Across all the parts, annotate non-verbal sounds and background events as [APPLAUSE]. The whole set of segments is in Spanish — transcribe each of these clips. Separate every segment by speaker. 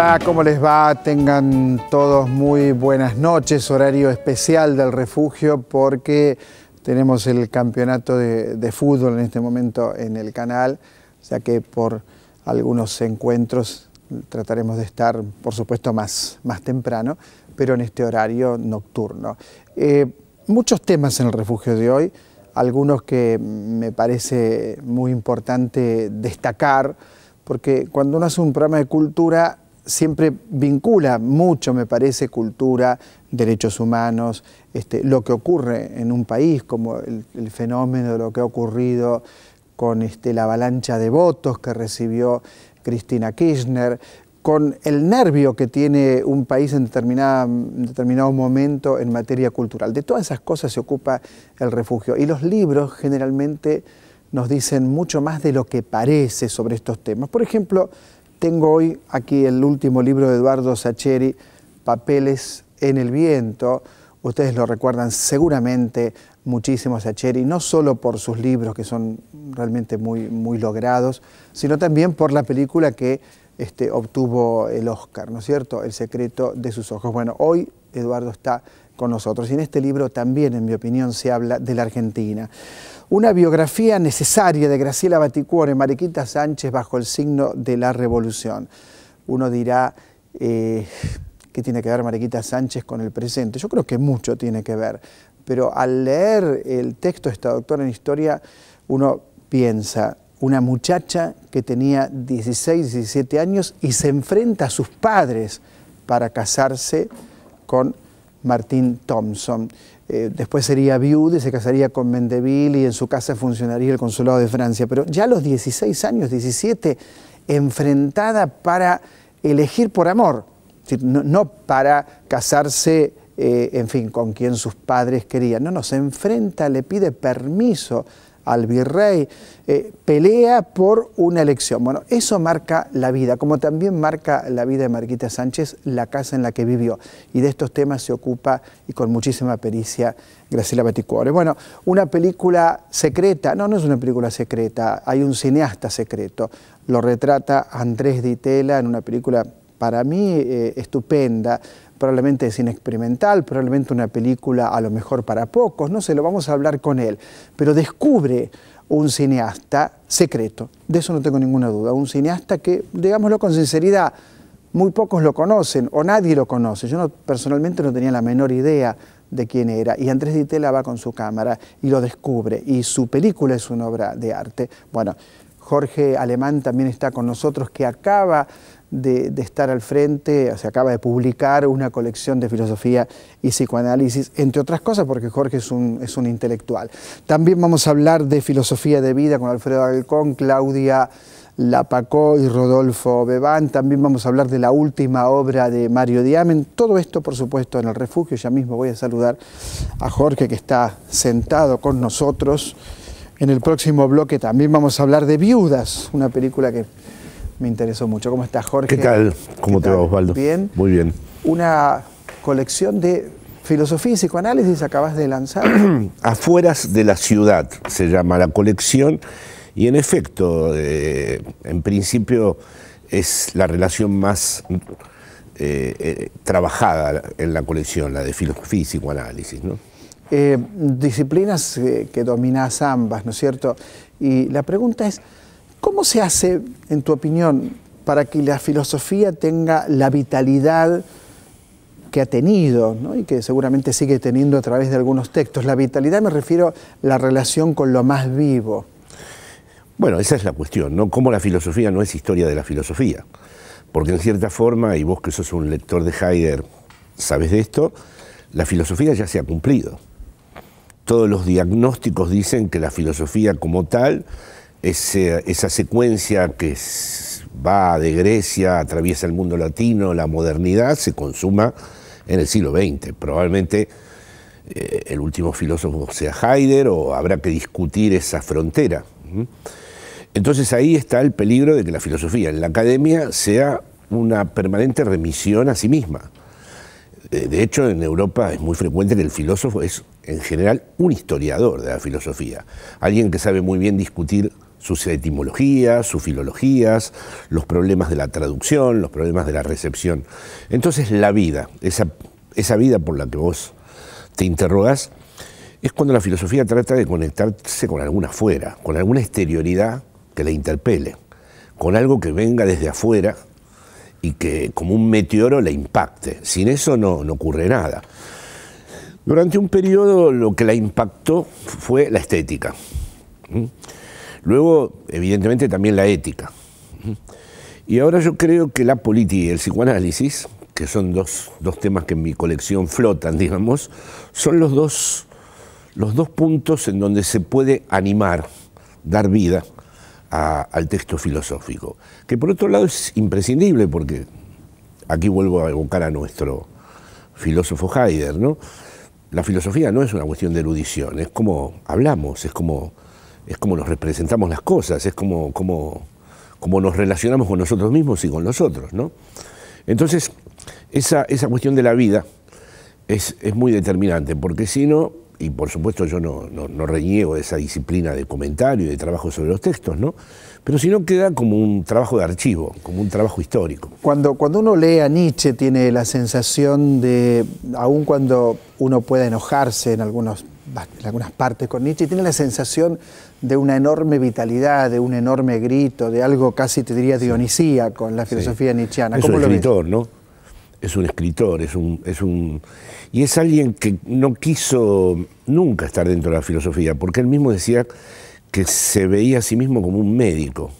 Speaker 1: Hola, ¿cómo les va? Tengan todos muy buenas noches, horario especial del refugio porque tenemos el campeonato de, fútbol en este momento en el canal, O sea que por algunos encuentros trataremos de estar, por supuesto, más, más temprano, pero en este horario nocturno. Eh, muchos temas en el refugio de hoy, algunos que me parece muy importante destacar, porque cuando uno hace un programa de cultura siempre vincula mucho, me parece, cultura, derechos humanos, este, lo que ocurre en un país, como el, fenómeno de lo que ha ocurrido con este, la avalancha de votos que recibió Cristina Kirchner, con el nervio que tiene un país en, en, determinado momento en materia cultural. De todas esas cosas se ocupa el refugio. Y los libros generalmente nos dicen mucho más de lo que parece sobre estos temas. Por ejemplo, tengo hoy aquí el último libro de Eduardo Sacheri, Papeles en el Viento. Ustedes lo recuerdan seguramente muchísimo Sacheri, no solo por sus libros, que son realmente muy, muy logrados, sino también por la película que este, obtuvo el Oscar, ¿no es cierto? El secreto de sus ojos. Bueno, hoy Eduardo está con nosotros. Y en este libro también, en mi opinión, se habla de la Argentina. Una biografía necesaria de Graciela Baticuore, Mariquita Sánchez, bajo el signo de la revolución. Uno dirá, eh, ¿qué tiene que ver Mariquita Sánchez con el presente? Yo creo que mucho tiene que ver, pero al leer el texto de esta doctora en historia, uno piensa, una muchacha que tenía 16, 17 años y se enfrenta a sus padres para casarse con Martín Thompson. Eh, después sería viuda y se casaría con Mendeville y en su casa funcionaría el Consulado de Francia. Pero ya a los 16 años, 17, enfrentada para elegir por amor, no, para casarse, eh, en fin, con quien sus padres querían. No, no, se enfrenta, le pide permiso al virrey, eh, pelea por una elección. Bueno, eso marca la vida, como también marca la vida de Marquita Sánchez, la casa en la que vivió. Y de estos temas se ocupa y con muchísima pericia Graciela Baticuore. Bueno, una película secreta, no, no es una película secreta, hay un cineasta secreto. Lo retrata Andrés Ditela en una película para mí eh, estupenda, probablemente de cine experimental, probablemente una película a lo mejor para pocos, no sé, lo vamos a hablar con él, pero descubre un cineasta secreto, de eso no tengo ninguna duda, un cineasta que, digámoslo con sinceridad, muy pocos lo conocen o nadie lo conoce. Yo personalmente no tenía la menor idea de quién era. Y Andrés Ditela va con su cámara y lo descubre. Y su película es una obra de arte. Bueno, Jorge Alemán también está con nosotros, que acaba de, estar al frente, se acaba de publicar una colección de filosofía y psicoanálisis, entre otras cosas, porque Jorge es un, es un intelectual. También vamos a hablar de filosofía de vida con Alfredo Alcón, Claudia Lapacó y Rodolfo Bebán. También vamos a hablar de la última obra de Mario Diamen. Todo esto, por supuesto, en el refugio. Ya mismo voy a saludar a Jorge, que está sentado con nosotros. En el próximo bloque también vamos a hablar de Viudas, una película que me interesó mucho. ¿Cómo estás, Jorge? ¿Qué tal?
Speaker 2: ¿Cómo te va, Osvaldo? Bien. Muy bien.
Speaker 1: Una colección de filosofía y psicoanálisis acabas de lanzar. [CLEARS THROAT]
Speaker 2: Afueras de la ciudad se llama la colección. Y en efecto, eh, en principio es la relación más eh, eh, trabajada en la colección, la de filosofía y psicoanálisis.
Speaker 1: disciplinas que dominás ambas, ¿no es cierto? Y la pregunta es, ¿Cómo se hace, en tu opinión, para que la filosofía tenga la vitalidad que ha tenido y que seguramente sigue teniendo a través de algunos textos? La vitalidad me refiero a la relación con lo más vivo.
Speaker 2: Bueno, esa es la cuestión, ¿no? Cómo la filosofía no es historia de la filosofía. Porque en cierta forma, y vos que sos un lector de Heidegger, sabes de esto, la filosofía ya se ha cumplido. Todos los diagnósticos dicen que la filosofía como tal esa secuencia que va de Grecia, atraviesa el mundo latino, la modernidad, se consuma en el siglo XX. Probablemente eh, el último filósofo sea Heidegger o habrá que discutir esa frontera. Entonces ahí está el peligro de que la filosofía en la academia sea una permanente remisión a sí misma. Eh, de hecho, en Europa es muy frecuente que el filósofo es, en general, un historiador de la filosofía, alguien que sabe muy bien discutir sus etimologías, sus filologías, los problemas de la traducción, los problemas de la recepción. Entonces la vida, esa, esa vida por la que vos te interrogas, es cuando la filosofía trata de conectarse con alguna afuera, con alguna exterioridad que la interpele, con algo que venga desde afuera y que como un meteoro la impacte. Sin eso no, no ocurre nada. Durante un periodo lo que la impactó fue la estética. Luego, evidentemente, también la ética. Y ahora yo creo que la política y el psicoanálisis, que son dos, temas que en mi colección flotan, [LAUGHS] digamos, son los dos, los dos puntos en donde se puede animar, dar vida al texto filosófico, que por otro lado es imprescindible porque aquí vuelvo a evocar a nuestro filósofo Heidegger, ¿no? La filosofía no es una cuestión de erudición, es como hablamos, es como es como nos representamos las cosas, es como, como, como nos relacionamos con nosotros mismos y con los otros, ¿no? Entonces, esa, esa cuestión de la vida es, muy determinante, porque si no, y por supuesto yo no, no, reniego de esa disciplina de comentario y de trabajo sobre los textos, ¿no? Pero si no queda como un trabajo de archivo, como un trabajo histórico.
Speaker 1: Cuando, cuando uno lee a Nietzsche tiene la sensación de, aun cuando uno pueda enojarse en, algunos, en algunas partes con Nietzsche, tiene la sensación de una enorme vitalidad, de un enorme grito, de algo casi te diría dionisíaco con la filosofía sí. nietzscheana. Es un escritor,
Speaker 2: ¿no? Es un escritor, es un, es un. Y es alguien que no quiso nunca estar dentro de la filosofía, porque él mismo decía que se veía a sí mismo como un médico,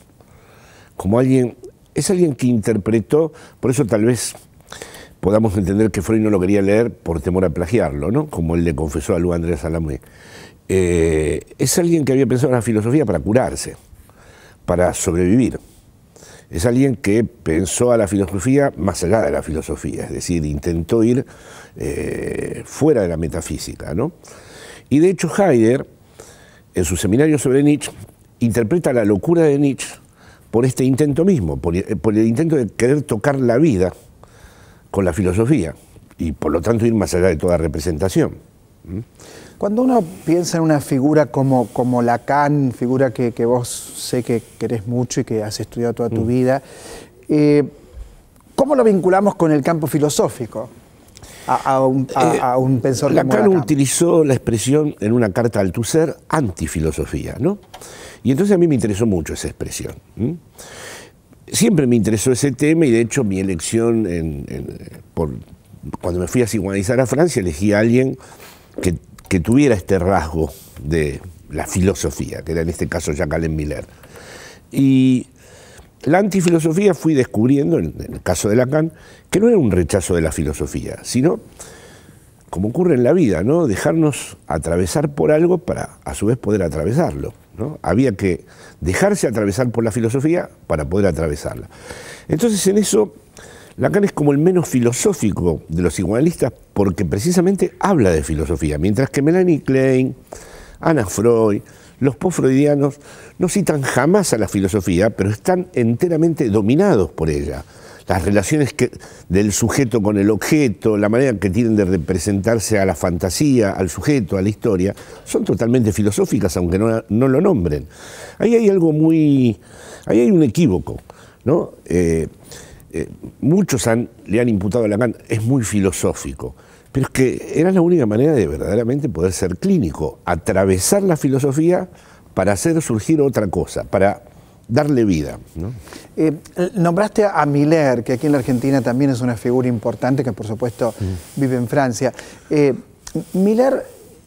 Speaker 2: como alguien. Es alguien que interpretó, por eso tal vez podamos entender que Freud no lo quería leer por temor a plagiarlo, ¿no? Como él le confesó a Luis Andrés Salamé. Eh, es alguien que había pensado en la filosofía para curarse, para sobrevivir. Es alguien que pensó a la filosofía más allá de la filosofía, es decir, intentó ir eh, fuera de la metafísica. Y de hecho Heidegger, en su seminario sobre Nietzsche, interpreta la locura de Nietzsche por este intento mismo, eh, por, el intento de querer tocar la vida con la filosofía y por lo tanto ir más allá de toda representación. Cuando uno piensa
Speaker 1: en una figura como, como Lacan, figura que, vos sé que querés mucho y que has estudiado toda tu mm. vida, eh, ¿cómo lo vinculamos con el campo filosófico? A, un, a, eh,
Speaker 2: Lacan, utilizó la expresión en una carta al Tusser, antifilosofía, ¿no? Y entonces a mí me interesó mucho esa expresión. Siempre me interesó ese tema y de hecho mi elección, cuando me fui a psicoanalizar a Francia, elegí a alguien que que tuviera este rasgo de la filosofía, que era en este caso Jacques Alain Miller. Y la antifilosofía fui descubriendo, en el caso de Lacan, que no era un rechazo de la filosofía, sino, como ocurre en la vida, ¿no? dejarnos atravesar por algo para a su vez poder atravesarlo. ¿no? Había que dejarse atravesar por la filosofía para poder atravesarla. Entonces en eso Lacan es como el menos filosófico de los igualistas porque precisamente habla de filosofía, mientras que Melanie Klein, Anna Freud, los post-freudianos no citan jamás a la filosofía, pero están enteramente dominados por ella. Las relaciones del sujeto con el objeto, la manera que tienen de representarse a la fantasía, al sujeto, a la historia, son totalmente filosóficas, aunque no, lo nombren. Ahí hay algo muy... Ahí hay un equívoco, ¿no? Eh, eh, muchos le han imputado a Lacan, es muy filosófico. Pero es que era la única manera de verdaderamente poder ser clínico, atravesar la filosofía para hacer surgir otra cosa, para darle vida.
Speaker 1: Eh, nombraste a Miller, que aquí en la Argentina también es una figura importante, que por supuesto mm. vive en Francia. Eh, Miller,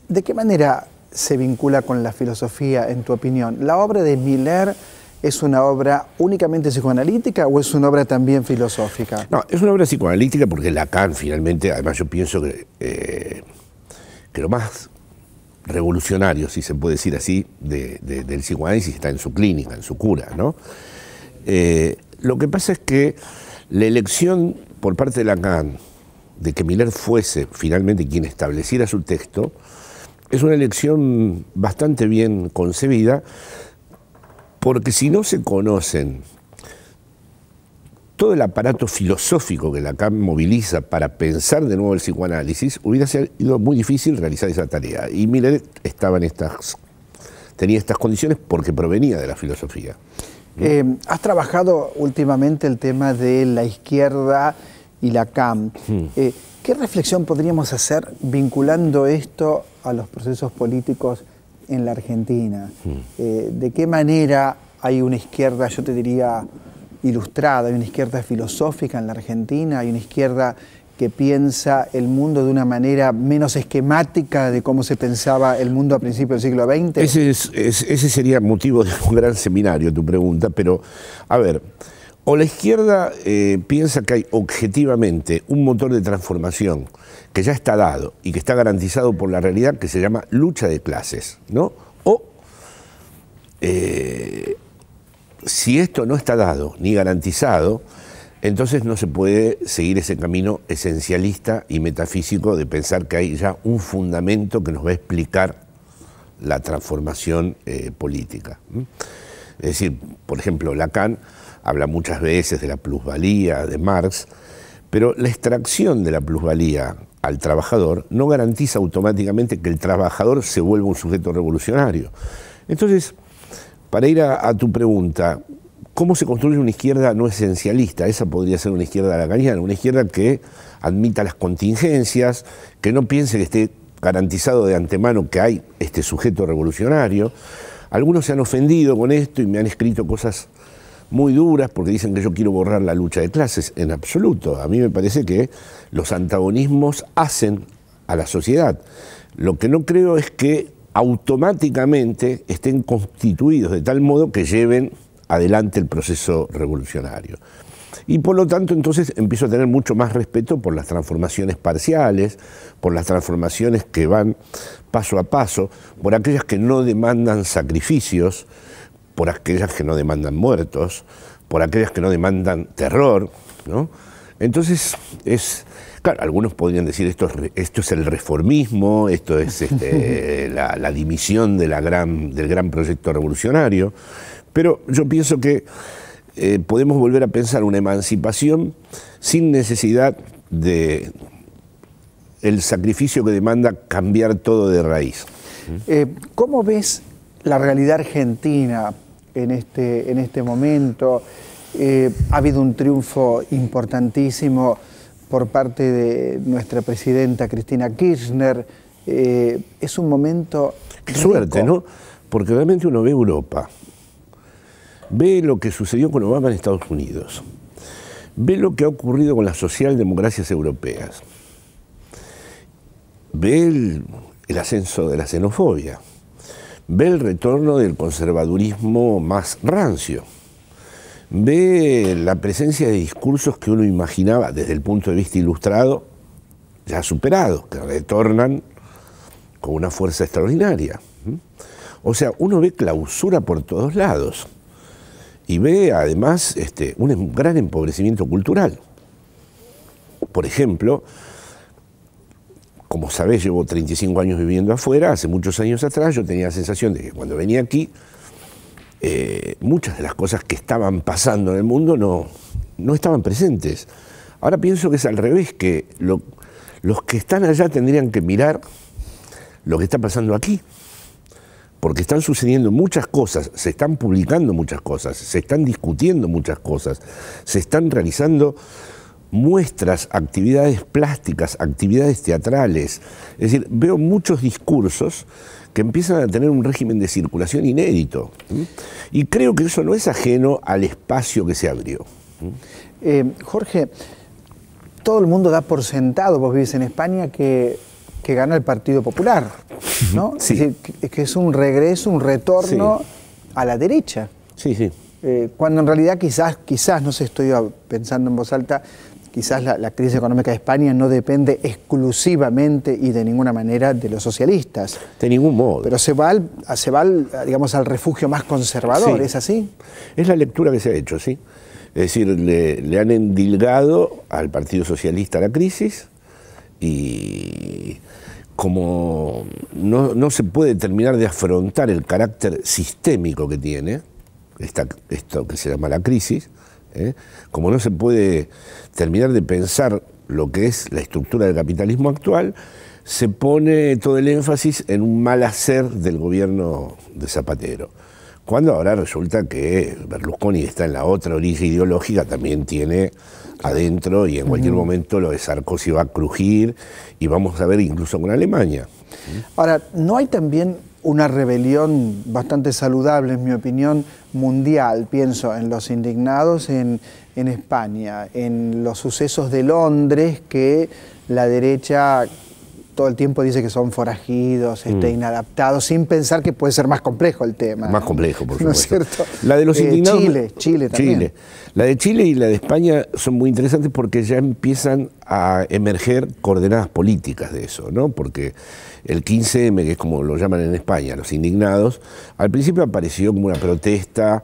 Speaker 1: ¿de qué manera se vincula con la filosofía, en tu opinión? La obra de Miller ¿Es una obra únicamente psicoanalítica o es una obra también filosófica?
Speaker 2: No, es una obra psicoanalítica porque Lacan finalmente, además yo pienso eh, que, lo más revolucionario, si se puede decir así, del psicoanálisis está en su clínica, en su cura, ¿no? Eh, lo que pasa es que la elección por parte de Lacan de que Miller fuese finalmente quien estableciera su texto es una elección bastante bien concebida, porque si no se conocen todo el aparato filosófico que la CAM moviliza para pensar de nuevo el psicoanálisis, hubiera sido muy difícil realizar esa tarea. Y Miller estaba en estas, tenía estas condiciones porque provenía de la filosofía.
Speaker 1: Eh, has trabajado últimamente el tema de la izquierda y la CAM. Hmm. Eh, ¿Qué reflexión podríamos hacer vinculando esto a los procesos políticos en la Argentina. Hmm. Eh, ¿De qué manera hay una izquierda, yo te diría, ilustrada, hay una izquierda filosófica en la Argentina, hay una izquierda que piensa el mundo de una manera menos esquemática de cómo se pensaba el mundo a principios del siglo XX?
Speaker 2: Ese, sería motivo de un gran seminario, tu pregunta, pero a ver, o la izquierda eh, piensa que hay objetivamente un motor de transformación que ya está dado y que está garantizado por la realidad que se llama lucha de clases, ¿no? O eh, si esto no está dado ni garantizado, entonces no se puede seguir ese camino esencialista y metafísico de pensar que hay ya un fundamento que nos va a explicar la transformación eh, política. Es decir, por ejemplo, Lacan habla muchas veces de la plusvalía de Marx, pero la extracción de la plusvalía al trabajador no garantiza automáticamente que el trabajador se vuelva un sujeto revolucionario. Entonces, para ir a, tu pregunta, ¿cómo se construye una izquierda no esencialista? Esa podría ser una izquierda lacaniana, una izquierda que admita las contingencias, que no piense que esté garantizado de antemano que hay este sujeto revolucionario. Algunos se han ofendido con esto y me han escrito cosas muy duras porque dicen que yo quiero borrar la lucha de clases. En absoluto. A mí me parece que los antagonismos hacen a la sociedad. Lo que no creo es que automáticamente estén constituidos de tal modo que lleven adelante el proceso revolucionario. Y por lo tanto entonces empiezo a tener mucho más respeto por las transformaciones parciales, por las transformaciones que van paso a paso, por aquellas que no demandan sacrificios, por aquellas que no demandan muertos, por aquellas que no demandan terror, ¿no? Entonces, es, claro, algunos podrían decir esto es, el reformismo, esto es este, [LAUGHS] la, dimisión de gran, del gran proyecto revolucionario, pero yo pienso que eh, podemos volver a pensar una emancipación sin necesidad de el sacrificio que demanda cambiar todo de raíz.
Speaker 1: Eh, ¿Cómo ves la realidad argentina en este, en este momento. Eh, ha habido un triunfo importantísimo por parte de nuestra presidenta Cristina Kirchner.
Speaker 2: Eh, es un momento... Qué suerte, ¿no? Porque realmente uno ve Europa, ve lo que sucedió con Obama en Estados Unidos, ve lo que ha ocurrido con las socialdemocracias europeas, ve el ascenso de la xenofobia ve el retorno del conservadurismo más rancio, ve la presencia de discursos que uno imaginaba desde el punto de vista ilustrado, ya superados, que retornan con una fuerza extraordinaria. O sea, uno ve clausura por todos lados y ve además este, un em-, gran empobrecimiento cultural. Por ejemplo, como sabés, llevo 35 años viviendo afuera, hace muchos años atrás yo tenía la sensación de que cuando venía aquí, eh, muchas de las cosas que estaban pasando en el mundo no, no estaban presentes. Ahora pienso que es al revés, que los que están allá tendrían que mirar lo que está pasando aquí, porque están sucediendo muchas cosas, se están publicando muchas cosas, se están discutiendo muchas cosas, se están realizando muestras, actividades plásticas, actividades teatrales. Es decir, veo muchos discursos que empiezan a tener un régimen de circulación inédito. Y creo que eso no es ajeno al espacio que se abrió. Eh, Jorge,
Speaker 1: todo el mundo da por sentado, vos vivís en España, que, gana el Partido Popular, ¿no? [LAUGHS] Sí. Es que es un regreso, un retorno a la derecha. Sí, sí. Eh, cuando en realidad quizás, quizás, no sé, estoy pensando en voz alta, quizás la, crisis económica de España no depende exclusivamente y de ninguna
Speaker 2: manera de los socialistas. De ningún modo. Pero se va al, va digamos, al refugio más conservador, ¿es así? Es la lectura que se ha hecho, sí. Es decir, le, han endilgado al Partido Socialista la crisis y como no, se puede terminar de afrontar el carácter sistémico que tiene, esta, esto que se llama la crisis, ¿eh? Como no se puede terminar de pensar lo que es la estructura del capitalismo actual, se pone todo el énfasis en un mal hacer del gobierno de Zapatero. Cuando ahora resulta que Berlusconi está en la otra orilla ideológica, también tiene adentro y en cualquier momento lo de Sarkozy va a crujir y vamos a ver incluso con Alemania.
Speaker 1: Ahora, ¿no hay también una rebelión bastante saludable, en mi opinión, mundial. Pienso en los indignados en, en España, en los sucesos de Londres que la derecha todo el tiempo dice que son forajidos, este, mm. inadaptados, sin pensar que puede ser más complejo el tema. Más complejo, por supuesto. [LAUGHS] ¿No es cierto? La de los eh, indignados. Chile, Chile también. Chile.
Speaker 2: La de Chile y la de España son muy interesantes porque ya empiezan a emerger coordenadas políticas de eso, ¿no? Porque el 15M, que es como lo llaman en España, los indignados, al principio apareció como una protesta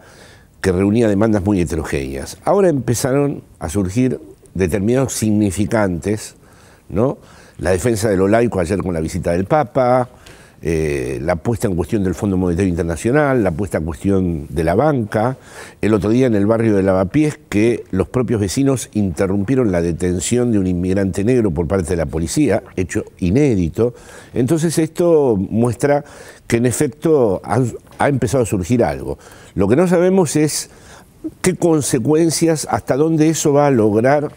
Speaker 2: que reunía demandas muy heterogéneas. Ahora empezaron a surgir determinados significantes, ¿no? la defensa de lo laico ayer con la visita del Papa, eh, la puesta en cuestión del Fondo Monetario Internacional, la puesta en cuestión de la banca, el otro día en el barrio de Lavapiés que los propios vecinos interrumpieron la detención de un inmigrante negro por parte de la policía, hecho inédito. Entonces esto muestra que en efecto ha empezado a surgir algo. Lo que no sabemos es qué consecuencias, hasta dónde eso va a lograr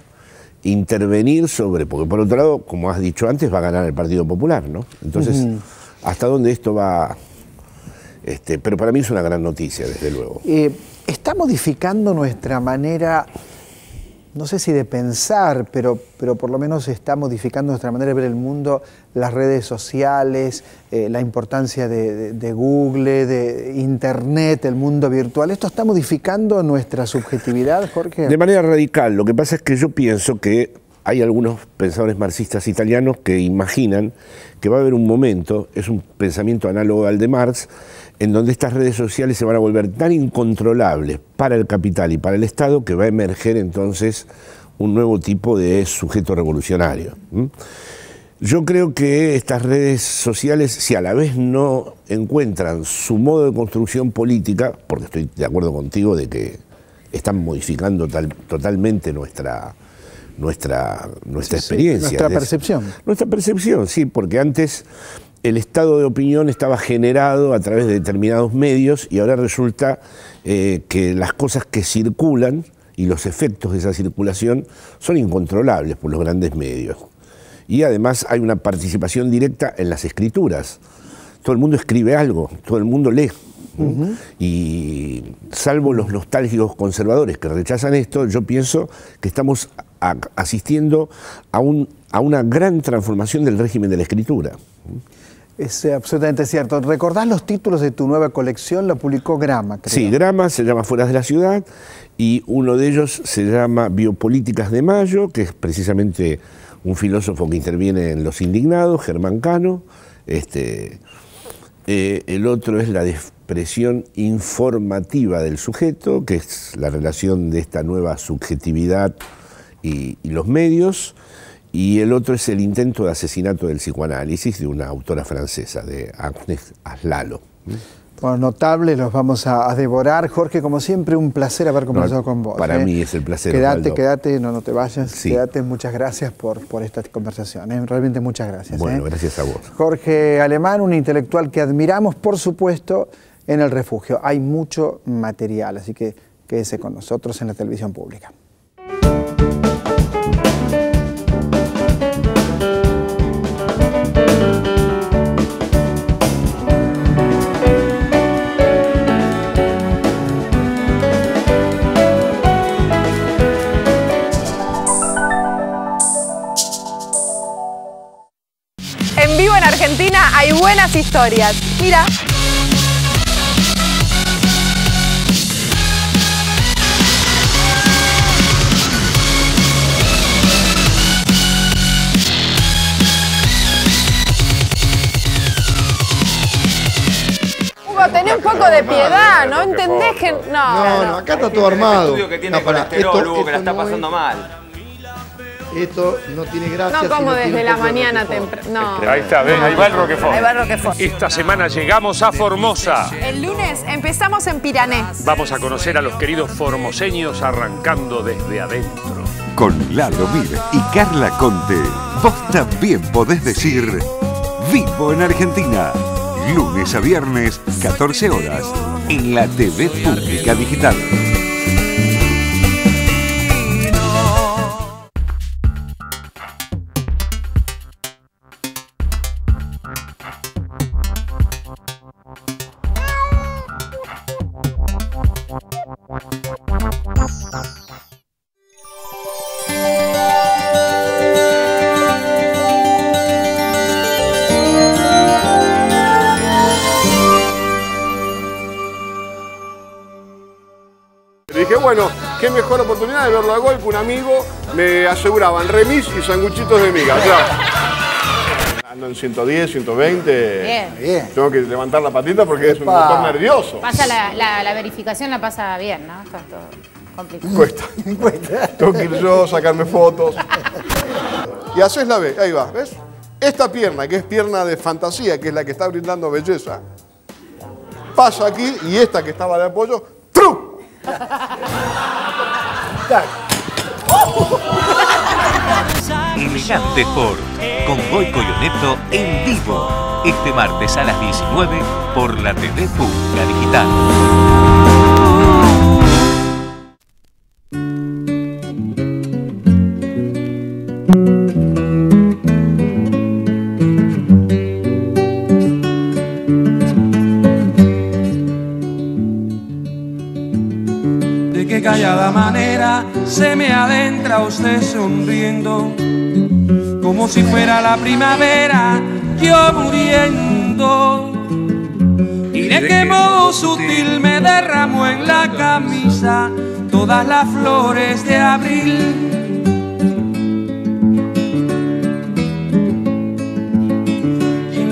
Speaker 2: intervenir sobre, porque por otro lado, como has dicho antes, va a ganar el Partido Popular, ¿no? Entonces, ¿hasta dónde esto va? Este, pero para mí es una gran noticia, desde luego.
Speaker 1: Eh, ¿Está modificando nuestra manera no sé si de pensar, pero, pero por lo menos está modificando nuestra manera de ver el mundo, las redes sociales, eh, la importancia de, de, Google, de Internet, el mundo virtual. ¿Esto está modificando nuestra subjetividad, Jorge? De
Speaker 2: manera radical. Lo que pasa es que yo pienso que hay algunos pensadores marxistas italianos que imaginan que va a haber un momento, es un pensamiento análogo al de Marx, en donde estas redes sociales se van a volver tan incontrolables para el capital y para el Estado que va a emerger entonces un nuevo tipo de sujeto revolucionario. Yo creo que estas redes sociales, si a la vez no encuentran su modo de construcción política, porque estoy de acuerdo contigo de que están modificando totalmente nuestra, nuestra, nuestra experiencia. nuestra percepción. nuestra percepción, sí, porque antes el estado de opinión estaba generado a través de determinados medios y ahora resulta eh, que las cosas que circulan y los efectos de esa circulación son incontrolables por los grandes medios. Y además hay una participación directa en las escrituras. Todo el mundo escribe algo, todo el mundo lee. Y salvo los nostálgicos conservadores que rechazan esto, yo pienso que estamos asistiendo a, una gran transformación del régimen de la escritura.
Speaker 1: Es eh, absolutamente cierto. ¿Recordás los títulos de tu nueva colección? Lo publicó Grama, creo.
Speaker 2: Sí, Grama se llama Fuera de la Ciudad y uno de ellos se llama Biopolíticas de Mayo, que es precisamente un filósofo que interviene en Los Indignados, Germán Cano. Este, eh, el otro es la expresión informativa del sujeto, que es la relación de esta nueva subjetividad y, los medios, y el otro es el intento de asesinato del psicoanálisis de una autora francesa, de Agnes Aslalo.
Speaker 1: Bueno, notable, los vamos a, devorar. Jorge, como siempre, un placer haber conversado con vos. Para ¿eh? mí es
Speaker 2: el placer. Quédate,
Speaker 1: quédate, no, no te vayas. Sí. Quédate, muchas gracias por, por esta conversación. ¿eh? Realmente muchas gracias. ¿eh? Bueno, gracias a vos. Jorge Alemán, un intelectual que admiramos, por supuesto, en el refugio. Hay mucho material, así que quédese con nosotros en la televisión pública.
Speaker 3: hay buenas historias. Mira. tenés un poco de piedad, ¿no? ¿Entendés que.? No, no, no
Speaker 4: acá está todo armado. Estudio que tiene no, para, Hugo, que la está pasando mal. Esto no tiene gracia.
Speaker 1: No como desde la mañana
Speaker 3: temprano.
Speaker 2: Ahí está, ven, ahí va el Roquefort. Ahí va el Esta semana llegamos a Formosa.
Speaker 3: El lunes empezamos en Pirané.
Speaker 2: Vamos a conocer a los queridos formoseños arrancando desde adentro. Con Lalo Mir y Carla Conte, vos también podés decir Vivo en Argentina. Lunes a viernes, 14 horas, en la TV Pública Digital. dije, bueno, qué mejor oportunidad de verlo a que Un amigo me aseguraban remis y sanguchitos de miga. Ando en 110, 120. Bien. bien. Tengo que levantar la patita porque es un motor nervioso.
Speaker 3: Pasa la, la, verificación, la pasa bien, ¿no? Está todo complicado.
Speaker 2: Cuesta. [LAUGHS] Cuesta. Tengo que ir yo, sacarme fotos. [LAUGHS] Y haces la B, ahí va, ¿ves? Esta pierna, que es pierna de fantasía, que es la que está brindando belleza, pasa aquí y esta que estaba de apoyo, ¡tru! Elegante Sport, con Goy Coyoneto en vivo, este martes a las 19 por la TV Pública Digital.
Speaker 3: se me adentra usted sonriendo, como si fuera la primavera, yo muriendo. Y de qué modo sutil me derramó en la camisa todas las flores de abril.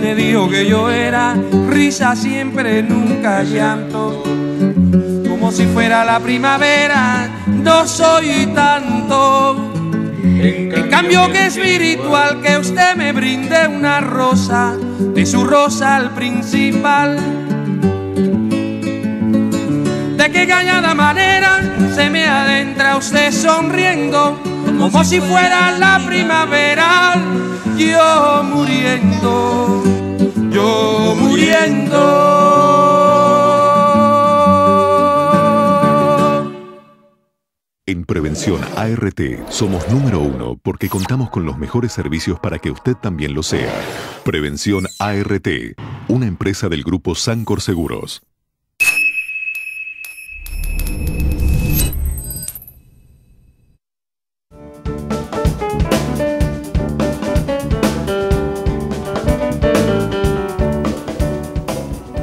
Speaker 3: le dijo que yo era risa siempre, nunca llanto, como si fuera la primavera, no soy tanto. En cambio, que espiritual que usted me brinde una rosa, de su rosa al principal. De qué gañada manera se me adentra usted sonriendo, como si fuera la primavera, yo muriendo, yo muriendo.
Speaker 2: En Prevención ART somos
Speaker 1: número uno porque contamos con los mejores servicios para que usted también lo sea. Prevención ART, una empresa del grupo Sancor Seguros.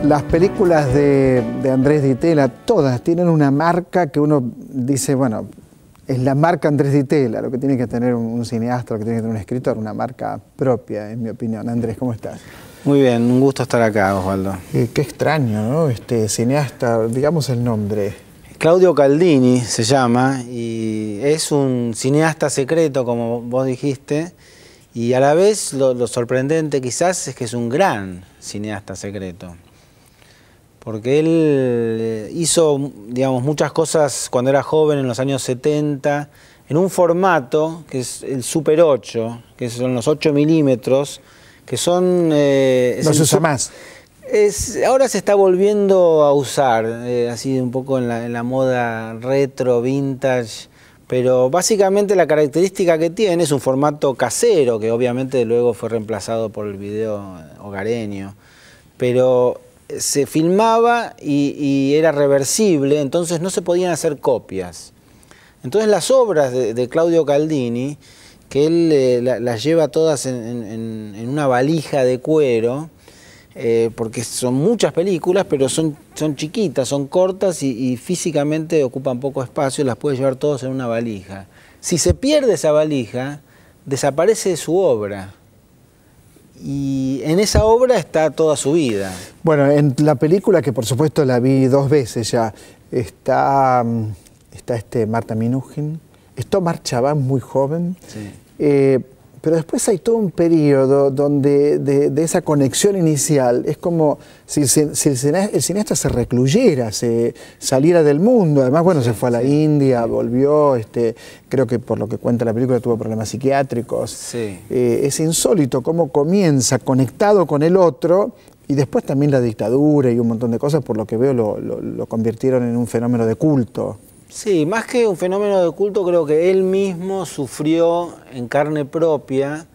Speaker 1: Las películas de, Andrés Andrés Ditela, todas tienen una marca que uno dice, bueno, es la marca Andrés Ditela, lo que tiene que tener un, cineasta, lo que tiene que tener un escritor, una marca propia, en mi opinión. Andrés, ¿cómo estás? Muy bien, un gusto estar acá, Osvaldo. Eh, qué extraño, ¿no? Este cineasta, digamos el
Speaker 5: nombre. Claudio Caldini se llama y es un cineasta secreto, como vos dijiste, y a la vez lo sorprendente quizás es que es un gran cineasta secreto porque él eh, hizo, digamos, muchas cosas cuando era joven, en los años 70, en un formato que es el Super 8, que son los 8 milímetros, que son... Eh, no se usa más. ahora se está volviendo a usar, eh, así un poco en la, en la moda retro, vintage, pero básicamente la característica que tiene es un formato casero, que obviamente luego fue reemplazado por el video hogareño, pero se filmaba y, era reversible, entonces no se podían hacer copias. Entonces las obras de, Claudio Caldini, que él eh, las lleva todas en, una valija de cuero, eh, porque son muchas películas, pero son, son chiquitas, son cortas y, físicamente ocupan poco espacio, las puede llevar todas en una valija. Si se pierde esa valija, desaparece su obra. Y en esa obra está toda su vida.
Speaker 1: Bueno, en la película, que por supuesto la vi dos veces ya, está, mm, está este Marta Minujín, Esto marchaba muy joven. Sí. Eh, pero después hay todo un periodo donde de, esa conexión inicial es como si, el cineasta se recluyera, se saliera del mundo. Además, bueno, se fue a la India, volvió, este, creo que por lo que cuenta la película tuvo problemas psiquiátricos. Eh, es insólito cómo comienza conectado con el otro y después también la dictadura y un montón de cosas, por lo que veo lo, lo convirtieron en un fenómeno de culto.
Speaker 5: Sí, más que un fenómeno de culto, creo que él mismo sufrió en carne propia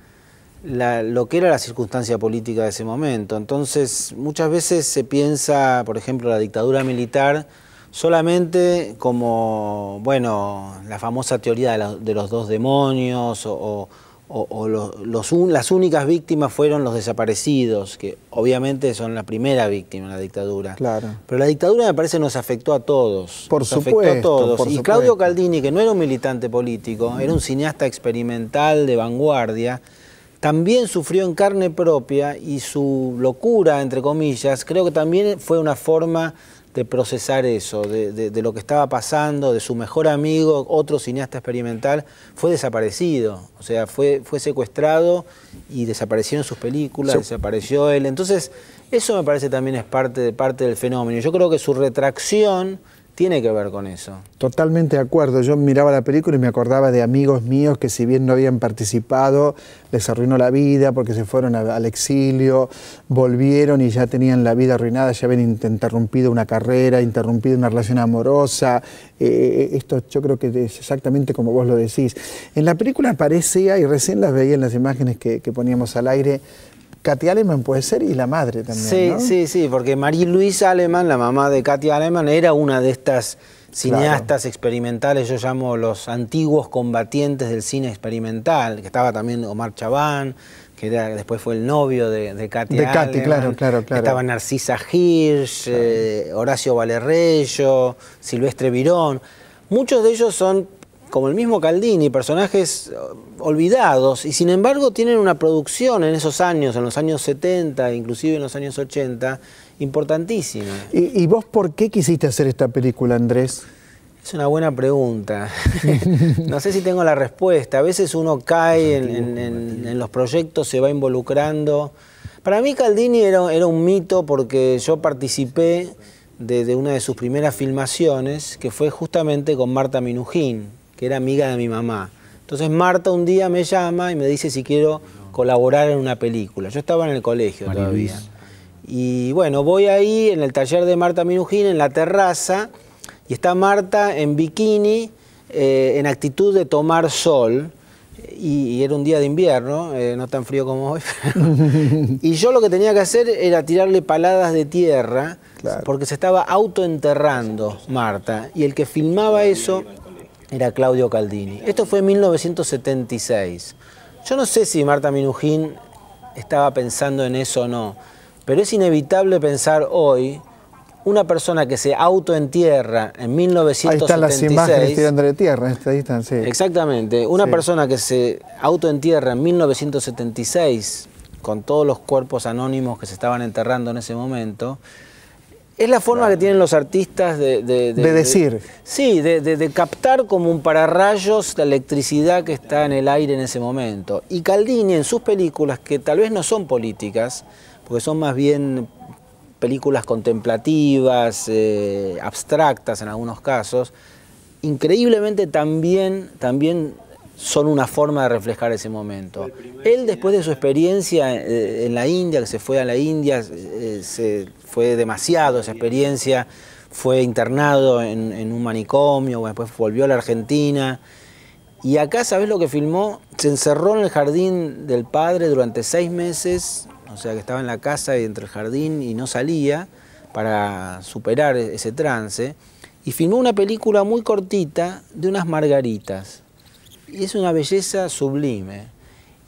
Speaker 5: lo que era la circunstancia política de ese momento. Entonces, muchas veces se piensa, por ejemplo, la dictadura militar solamente como, bueno, la famosa teoría de, los dos demonios o o, los, las únicas víctimas fueron los desaparecidos, que obviamente son la primera víctima de la dictadura. Claro. Pero la dictadura me parece nos afectó a todos. Por supuesto. todos. y Claudio Caldini, que no era un militante político, mm. era un cineasta experimental de vanguardia, también sufrió en carne propia y su locura, entre comillas, creo que también fue una forma de procesar eso, de, de, lo que estaba pasando, de su mejor amigo, otro cineasta experimental, fue desaparecido, o sea, fue, fue secuestrado y desaparecieron sus películas, desapareció él. Entonces, eso me parece también es parte, parte del fenómeno. Yo creo que su retracción tiene que ver con eso.
Speaker 1: Totalmente de acuerdo. Yo miraba la película y me acordaba de amigos míos que si bien no habían participado, les arruinó la vida porque se fueron al exilio, volvieron y ya tenían la vida arruinada, ya habían interrumpido una carrera, interrumpido una relación amorosa. Eh, eh, esto yo creo que es exactamente como vos lo decís. En la película aparecía, y recién las veía en las imágenes que poníamos al aire, Katy Aleman puede ser y la madre también. Sí, sí,
Speaker 5: sí, porque María Louise Aleman, la mamá de Katy Aleman, era una de estas cineastas experimentales, yo llamo los antiguos combatientes del cine experimental, que estaba también Omar Chabán, que después fue el novio de, de Katy. De Katy, claro, claro, claro. Estaba Narcisa Hirsch, eh, Horacio Valerrello, Silvestre Virón. Muchos de ellos son como el mismo Caldini, personajes eh, olvidados, y sin embargo tienen una producción en esos años, en los años 70, inclusive en los años 80, importantísima.
Speaker 1: ¿Y, vos por qué quisiste hacer esta película, Andrés? Es una
Speaker 5: buena pregunta. [LAUGHS] no sé si tengo la respuesta. A veces uno cae en, los proyectos, se va involucrando. Para mí Caldini era, un mito porque yo participé de, una de sus primeras filmaciones, que fue justamente con Marta Minujín, que era amiga de mi mamá. Entonces Marta un día me llama y me dice si quiero colaborar en una película. Yo estaba en el colegio todavía. Y bueno, voy ahí en el taller de Marta Minujín, en la terraza, y está Marta en bikini, eh, en actitud de tomar sol. Y, era un día de invierno, eh, no tan frío como hoy. [LAUGHS] [LAUGHS] y yo lo que tenía que hacer era tirarle paladas de tierra, porque se estaba autoenterrando Marta. Y el que filmaba eso era Claudio Caldini. Esto fue en 1976. Yo no sé si Marta Minujín estaba pensando en eso o no, pero es inevitable pensar hoy una persona que se autoentierra en 1976. Ahí están las imágenes
Speaker 1: tirando de tierra,
Speaker 5: Exactamente. Una persona que se autoentierra en 1976, con todos los cuerpos anónimos que se estaban enterrando en ese momento, es la forma que tienen los artistas de... De, decir. sí, de, captar como un pararrayos la electricidad que está en el aire en ese momento. Y Caldini en sus películas, que tal vez no son políticas, porque son más bien películas contemplativas, eh, abstractas en algunos casos, increíblemente también, también son una forma de reflejar ese momento. Él después de su experiencia eh, en la India, que se fue a la India, eh, se fue demasiado esa experiencia, fue internado en, en un manicomio, después volvió a la Argentina. Y acá, ¿sabes lo que filmó? Se encerró en el jardín del padre durante seis meses, o sea que estaba en la casa y entre el jardín y no salía para superar ese trance. Y filmó una película muy cortita de unas margaritas y es una belleza sublime.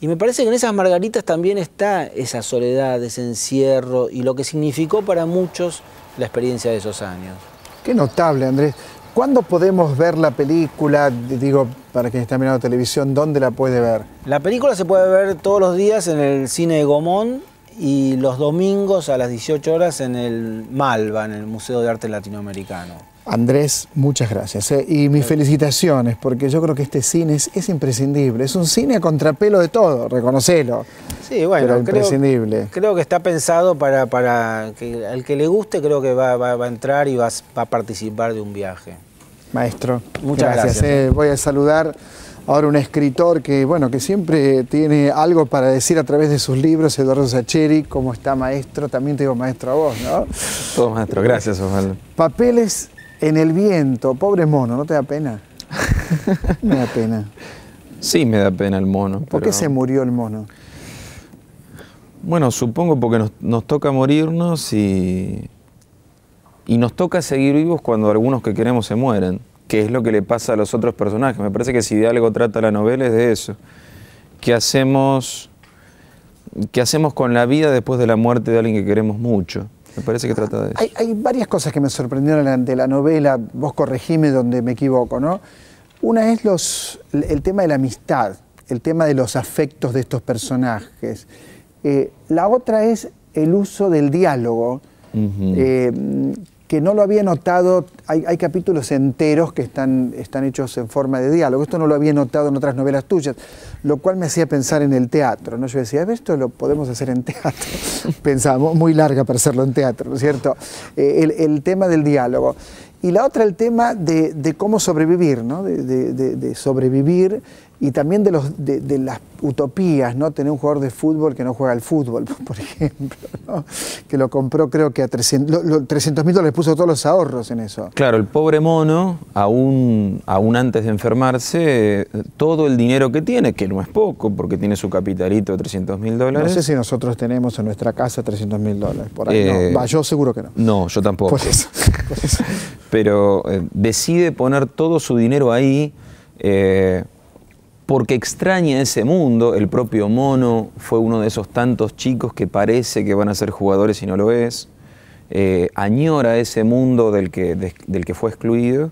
Speaker 5: Y me parece que en esas margaritas también está esa soledad, ese encierro y lo que significó para muchos la experiencia de esos años.
Speaker 1: Qué notable, Andrés. ¿Cuándo podemos ver la película? Digo, para quien está mirando televisión, ¿dónde la puede ver?
Speaker 5: La película se puede ver todos los días en el cine de Gomón y los domingos a las 18 horas en el Malva, en el Museo de Arte Latinoamericano.
Speaker 1: Andrés, muchas gracias. Eh. Y mis felicitaciones, porque yo creo que este cine es, imprescindible. Es un cine a contrapelo de todo, reconocelo.
Speaker 5: Sí, bueno, pero imprescindible. creo que está pensado para, para que al que le guste, creo que va, a entrar y va, a participar de un viaje.
Speaker 1: Maestro, muchas gracias. Eh. Voy a saludar ahora un escritor que, bueno, que siempre tiene algo para decir a través de sus libros, Eduardo Sacheri, ¿cómo está maestro? También te digo maestro a vos, ¿no?
Speaker 4: Todo maestro, gracias Osvaldo.
Speaker 1: Papeles en el viento. Pobre mono, ¿no te da pena?
Speaker 4: [LAUGHS] me da pena. Sí, me da pena el mono. ¿Por qué se
Speaker 1: murió el mono?
Speaker 4: Bueno, supongo porque nos, toca morirnos y, y nos toca seguir vivos cuando algunos que queremos se mueren, que es lo que le pasa a los otros personajes. Me parece que si de algo trata la novela es de eso. ¿Qué hacemos, qué hacemos con la vida después de la muerte de alguien que queremos mucho? Me parece que trata de eso.
Speaker 1: Hay, varias cosas que me sorprendieron de la novela, vos corregime donde me equivoco, ¿no? Una es los, el tema de la amistad, el tema de los afectos de estos personajes. Eh, la otra es el uso del diálogo, que no lo había notado, hay, capítulos enteros que están, están hechos en forma de diálogo, esto no lo había notado en otras novelas tuyas, lo cual me hacía pensar en el teatro, ¿no? Yo decía, esto lo podemos hacer en teatro, [LAUGHS] pensábamos, muy larga para hacerlo en teatro, ¿no es cierto? Eh, el, tema del diálogo. Y la otra, el tema de, cómo sobrevivir, ¿no? de sobrevivir y también de, los, las utopías, ¿no? Tener un jugador de fútbol que no juega al fútbol, [LAUGHS] por ejemplo, que lo compró creo que a 300 mil dólares, puso todos los ahorros en eso.
Speaker 4: Claro, el pobre mono, aún, aún antes de enfermarse, todo el dinero que tiene, que no es poco, porque tiene su capitalito de 300 mil dólares. No sé si
Speaker 1: nosotros tenemos en nuestra casa 300 mil dólares, por ahí eh, yo seguro que no.
Speaker 4: No, yo tampoco. Por eso. [LAUGHS] Pero eh, decide poner todo su dinero ahí. Eh, porque extraña ese mundo. El propio Mono fue uno de esos tantos chicos que parece que van a ser jugadores y no lo es. Eh, añora ese mundo del que, del que fue excluido.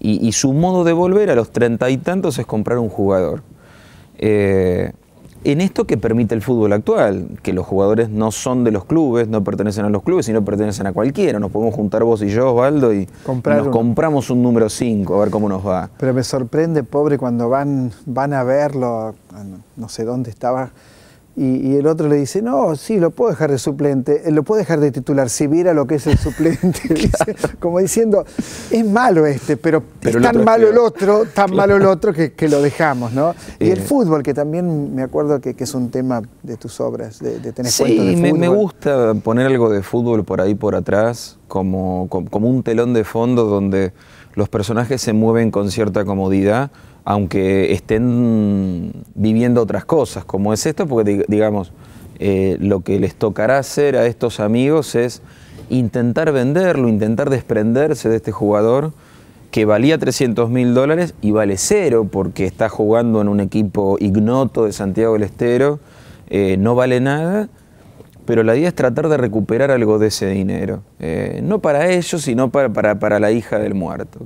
Speaker 4: Y, su modo de volver a los treinta y tantos es comprar un jugador. Eh, en esto que permite el fútbol actual, que los jugadores no son de los clubes, no pertenecen a los clubes, sino pertenecen a cualquiera. Nos podemos juntar vos y yo, Osvaldo, y, nos compramos un número 5, a ver cómo nos va.
Speaker 1: Pero me sorprende, pobre, cuando van, van a verlo, no sé dónde estaba y, el otro le dice, no, sí, lo puedo dejar de suplente, eh, lo puedo dejar de titular, si viera lo que es el suplente. [LAUGHS] Como diciendo, es malo este, pero, tan malo el otro, tan malo el otro que, que lo dejamos, ¿no? Y el eh. fútbol, que también me acuerdo que, es un tema de tus obras, de, tener de fútbol. Me, me
Speaker 4: gusta poner algo de fútbol por ahí, por atrás, como, como un telón de fondo donde los personajes se mueven con cierta comodidad aunque estén viviendo otras cosas, como es esto, porque digamos, eh, lo que les tocará hacer a estos amigos es intentar venderlo, intentar desprenderse de este jugador que valía 300 mil dólares y vale cero porque está jugando en un equipo ignoto de Santiago del Estero, eh, no vale nada, pero la idea es tratar de recuperar algo de ese dinero, eh, no para ellos, sino para, para, la hija del muerto,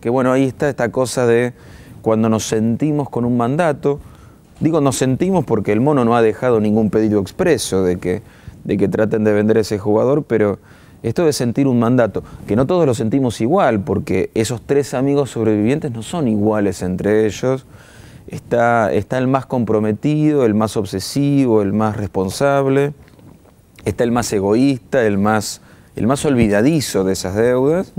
Speaker 4: que bueno, ahí está esta cosa de cuando nos sentimos con un mandato. Digo, nos sentimos porque el mono no ha dejado ningún pedido expreso de que, de que traten de vender ese jugador, pero esto de sentir un mandato, que no todos lo sentimos igual, porque esos tres amigos sobrevivientes no son iguales entre ellos. Está, está el más comprometido, el más obsesivo, el más responsable, está el más egoísta, el más, el más olvidadizo de esas deudas,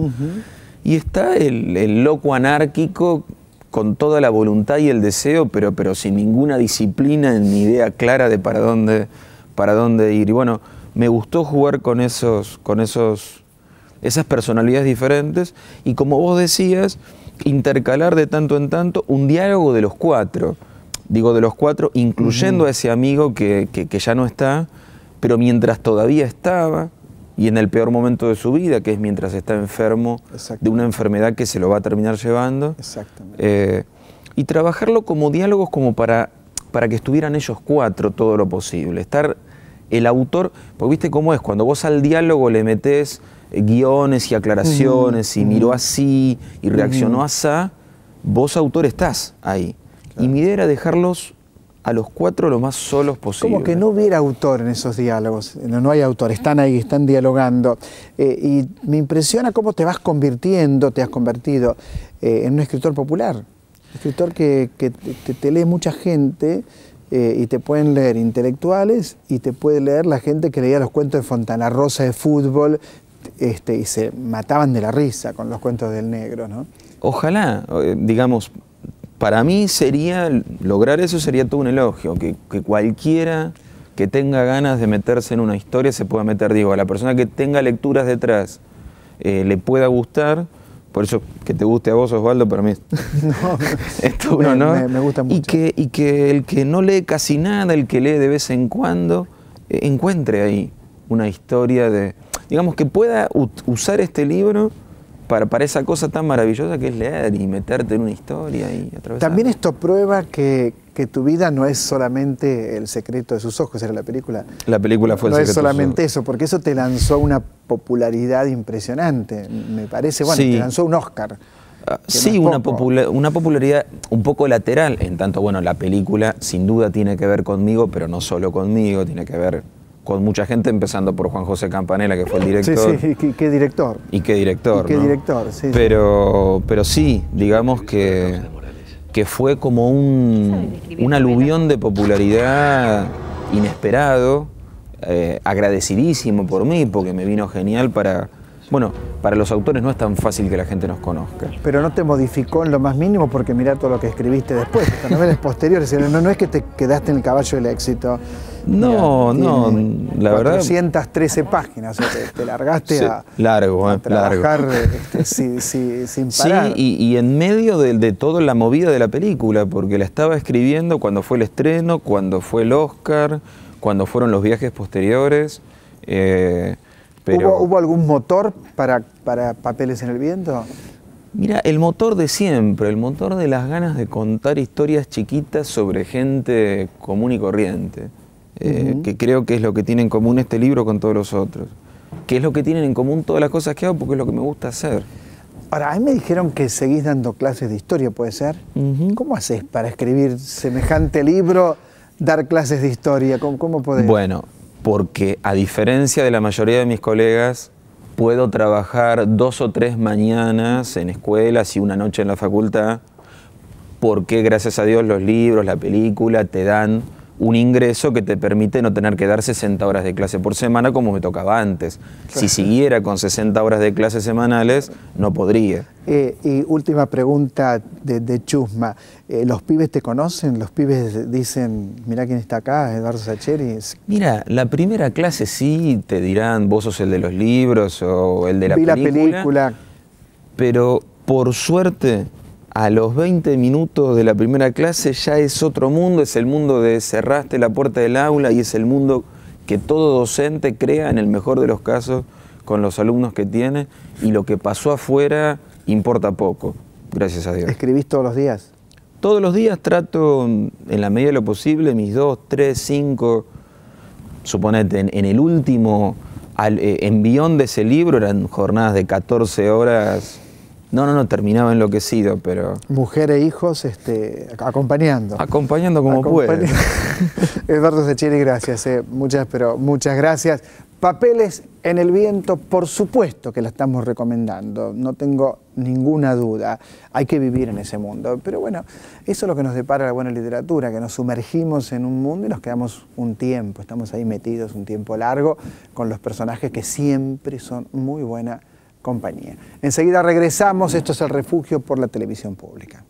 Speaker 4: y está el, el loco anárquico con toda la voluntad y el deseo, pero, pero sin ninguna disciplina ni idea clara de para dónde, para dónde ir. Y bueno, me gustó jugar con, esos, con esos, esas personalidades diferentes y como vos decías, intercalar de tanto en tanto un diálogo de los cuatro. Digo de los cuatro, incluyendo a ese amigo que, que ya no está, pero mientras todavía estaba, y en el peor momento de su vida, que es mientras está enfermo de una enfermedad que se lo va a terminar llevando. Exactamente. Eh, y trabajarlo como diálogos como para, para que estuvieran ellos cuatro todo lo posible. Estar el autor, porque viste cómo es, cuando vos al diálogo le metés eh, guiones y aclaraciones y miró así y reaccionó así, vos autor estás ahí. Y mi idea era dejarlos a los cuatro lo más solos posible. Como que no
Speaker 1: hubiera autor en esos diálogos, no, hay autor, están ahí, están dialogando. Eh, y me impresiona cómo te vas convirtiendo, te has convertido eh, en un escritor popular, un escritor que, te, lee mucha gente eh, y te pueden leer intelectuales y te puede leer la gente que leía los cuentos de Fontana Rosa de fútbol este, y se mataban de la risa con los cuentos del negro. ¿no?
Speaker 4: Ojalá, digamos, para mí sería, lograr eso sería todo un elogio, que, cualquiera que tenga ganas de meterse en una historia se pueda meter, digo, a la persona que tenga lecturas detrás eh, le pueda gustar, por eso que te guste a vos Osvaldo para mí [LAUGHS] no, [LAUGHS] es Me, gusta mucho. Y que, y que el que no lee casi nada, el que lee de vez en cuando, eh, encuentre ahí una historia de, digamos, que pueda usar este libro para, esa cosa tan maravillosa que es leer y meterte en una historia y
Speaker 1: También esto prueba que, que tu vida no es solamente el secreto de sus ojos, era la película.
Speaker 4: La película fue el No es solamente
Speaker 1: eso, porque eso te lanzó una popularidad impresionante, me parece. Bueno, te lanzó
Speaker 4: un Oscar. Ah, sí, una, una popularidad un poco lateral, en tanto, bueno, la película sin duda tiene que ver conmigo, pero no solo conmigo, tiene que ver con mucha gente, empezando por Juan José Campanella, que fue el director. Sí,
Speaker 1: sí, qué, qué director.
Speaker 4: Y qué director. Y qué director, sí. Pero sí, pero sí digamos que, que fue como un, aluvión de popularidad inesperado, eh, agradecidísimo por mí, porque me vino genial para. Bueno, para los autores no es tan fácil que la gente nos conozca.
Speaker 1: Pero no te modificó en lo más mínimo porque mirá todo lo que escribiste después, novelas [LAUGHS] posteriores. No, no es que te quedaste en el caballo del éxito,
Speaker 4: no, no, la verdad.
Speaker 1: 213 páginas, te, largaste a,
Speaker 4: largo, eh, trabajar
Speaker 1: este, [LAUGHS] sin,
Speaker 4: parar. Sí, y, en medio de, toda la movida de la película, porque la estaba escribiendo cuando fue el estreno, cuando fue el Oscar, cuando fueron los viajes posteriores. Eh, ¿Hubo,
Speaker 1: algún motor para, para Papeles en el Viento?
Speaker 2: Mira,
Speaker 4: el motor de siempre, el motor de las ganas de contar historias chiquitas sobre gente común y corriente. Eh, que creo que es lo que tiene en común este libro con todos los otros. Que es lo que tienen en común todas las cosas que hago porque es lo que me gusta hacer. Ahora, a mí me
Speaker 1: dijeron que seguís dando clases de historia, ¿puede ser? ¿Cómo haces para escribir semejante libro, dar clases de historia? ¿Cómo, cómo podés?
Speaker 4: Bueno, porque a diferencia de la mayoría de mis colegas, puedo trabajar dos o tres mañanas en escuelas y una noche en la facultad, porque gracias a Dios los libros, la película te dan un ingreso que te permite no tener que dar 60 horas de clase por semana como me tocaba antes. Si siguiera con 60 horas de clases semanales, no podría.
Speaker 1: Eh, y última pregunta de, Chusma. Eh, ¿Los pibes te conocen? ¿Los pibes dicen, mira quién está acá, Eduardo Sacheri?
Speaker 4: Mira, la primera clase sí, te dirán, vos sos el de los libros o el de la Vi la película. Pero por suerte, a los 20 minutos de la primera clase ya es otro mundo, es el mundo de cerraste la puerta del aula y es el mundo que todo docente crea en el mejor de los casos con los alumnos que tiene y lo que pasó afuera importa poco, gracias a Dios.
Speaker 1: ¿Escribís todos los días?
Speaker 4: Todos los días trato, en la medida de lo posible, mis dos, tres, cinco, suponete, en, el último al, eh, envión de ese libro eran jornadas de 14 horas no, no, no, terminaba enloquecido, pero...
Speaker 1: Mujer e hijos este, acompañando. Acompañando como puede. [LAUGHS] Eduardo Sacheri, gracias. Eh. Muchas, pero muchas gracias. Papeles en el viento, por supuesto que la estamos recomendando, no tengo ninguna duda. Hay que vivir en ese mundo. Pero bueno, eso es lo que nos depara la buena literatura, que nos sumergimos en un mundo y nos quedamos un tiempo, estamos ahí metidos un tiempo largo con los personajes que siempre son muy buenas compañía. Enseguida regresamos, esto es el refugio por la televisión pública.